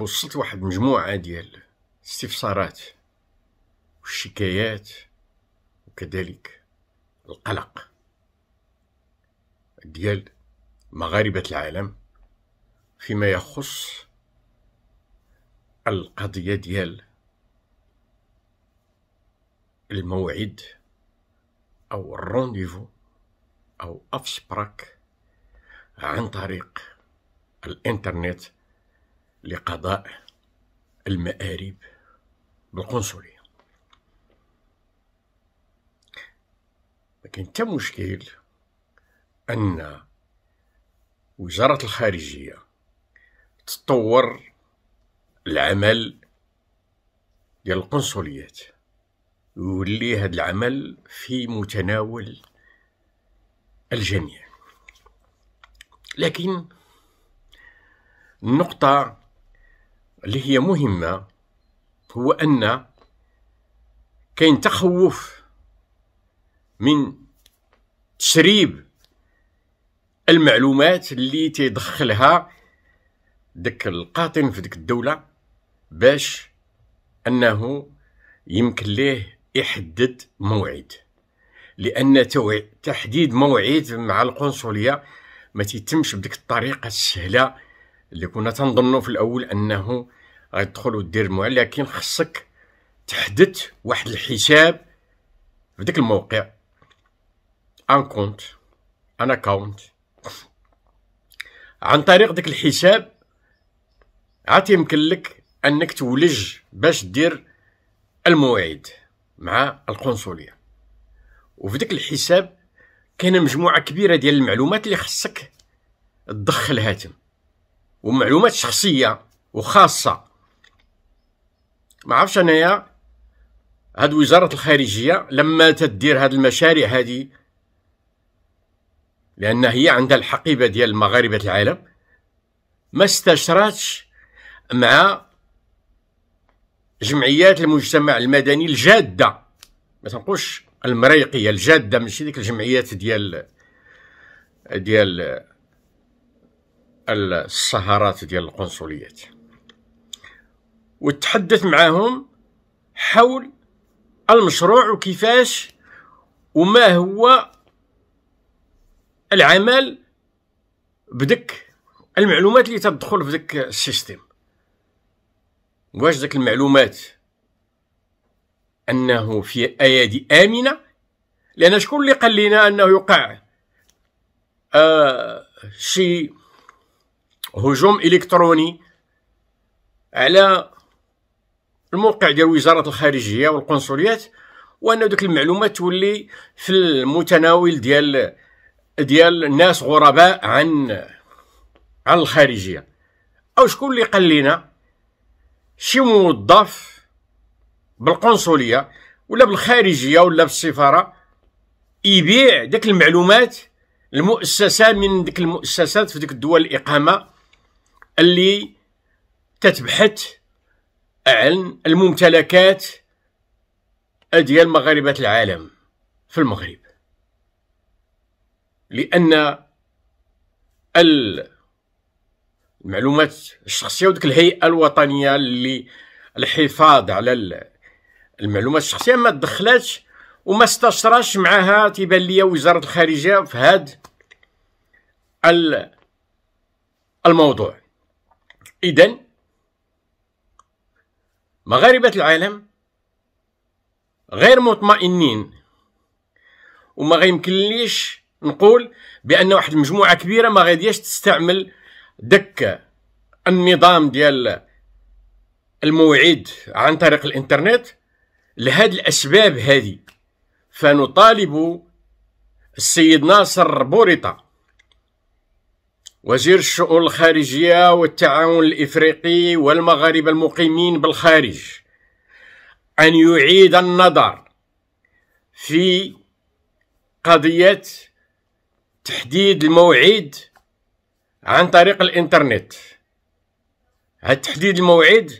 توصلت واحد مجموعة ديال الاستفسارات والشكايات وكذلك القلق ديال مغاربة العالم فيما يخص القضية ديال الموعد أو الرونديفو أو أفسبراك عن طريق الإنترنت لقضاء المآرب بالقنصلية لكن تم حتى مشكل أن وزارة الخارجية تطور العمل ديال القنصليات ويولي هذا العمل في متناول الجميع لكن النقطة اللي هي مهمة هو أن كاين تخوف من تسريب المعلومات اللي تيدخلها داك القاطن في ديك الدولة باش أنه يمكن ليه يحدد موعد لأن تحديد موعد مع القنصلية ما تتمش بديك الطريقة السهلة اللي كنا تنظنوا في الاول انه غيدخل ودير الموع لكن خصك تحدث واحد الحساب في ذاك الموقع ان كونت ان اكاونت عن طريق ذاك الحساب عاد يمكن لك انك تولج باش دير المواعيد مع القنصليه وفي ذاك الحساب كاينه مجموعه كبيره ديال المعلومات اللي خصك تدخلها تم ومعلومات شخصيه وخاصه ما عرفش انايا هاد وزاره الخارجيه لما تدير هاد المشاريع هادي لان هي عندها الحقيبه ديال مغاربه العالم ما استشرتش مع جمعيات المجتمع المدني الجاده ما تنقولش المريقيه الجاده ماشي ديك الجمعيات ديال ديال السهرات ديال القنصليات وتحدث معاهم حول المشروع وكيفاش وما هو العمل بدك المعلومات اللي تدخل في ذاك السيستم واش ذاك المعلومات انه في ايادي امنه لان شكون اللي قال لنا انه يقع آه شي هجوم الكتروني على الموقع ديال وزاره الخارجيه والقنصليات وان دوك المعلومات تولي في المتناول ديال ديال الناس غرباء عن عن الخارجيه او شكون اللي قال لنا شي موظف بالقنصليه ولا بالخارجيه ولا بالسفاره يبيع ديك المعلومات المؤسسه من ديك المؤسسات في ديك الدول الاقامه اللي تتبحث عن الممتلكات ديال مغاربة العالم في المغرب لأن المعلومات الشخصية وديك الهيئة الوطنية اللي الحفاظ على المعلومات الشخصية ما تدخلاتش وما استشراش معها تيبان ليا وزارة الخارجية في هاد الموضوع إذا مغاربة العالم غير مطمئنين وما غيمكنليش نقول بأن واحد المجموعة كبيرة ما غادياش تستعمل دك النظام ديال الموعد عن طريق الانترنت لهذه الأسباب هذه فنطالب السيد ناصر بوريطة وزير الشؤون الخارجية والتعاون الإفريقي والمغاربة المقيمين بالخارج أن يعيد النظر في قضية تحديد الموعد عن طريق الإنترنت تحديد الموعد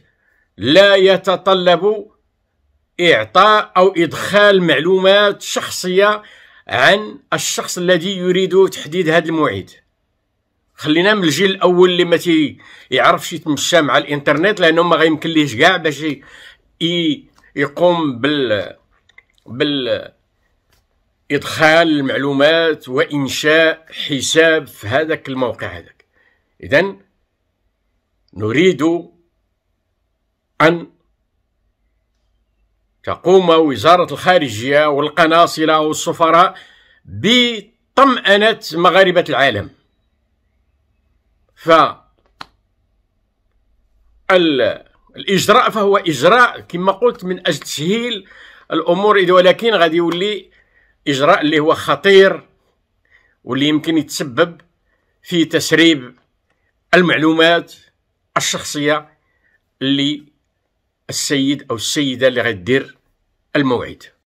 لا يتطلب إعطاء أو إدخال معلومات شخصية عن الشخص الذي يريد تحديد هذا الموعد خلينا من الجيل الاول اللي ما يعرفش يتمشى مع الانترنت لانه ما غيمكن ليهش كاع باش يقوم بال بال ادخال المعلومات وانشاء حساب في هذاك الموقع هذاك اذا نريد ان تقوم وزاره الخارجيه والقناصله والسفراء بطمانه مغاربه العالم ف الاجراء فهو اجراء كما قلت من اجل تسهيل الامور ولكن غادي يولي اجراء اللي هو خطير واللي يمكن يتسبب في تسريب المعلومات الشخصيه اللي السيد او السيده اللي غادير الموعد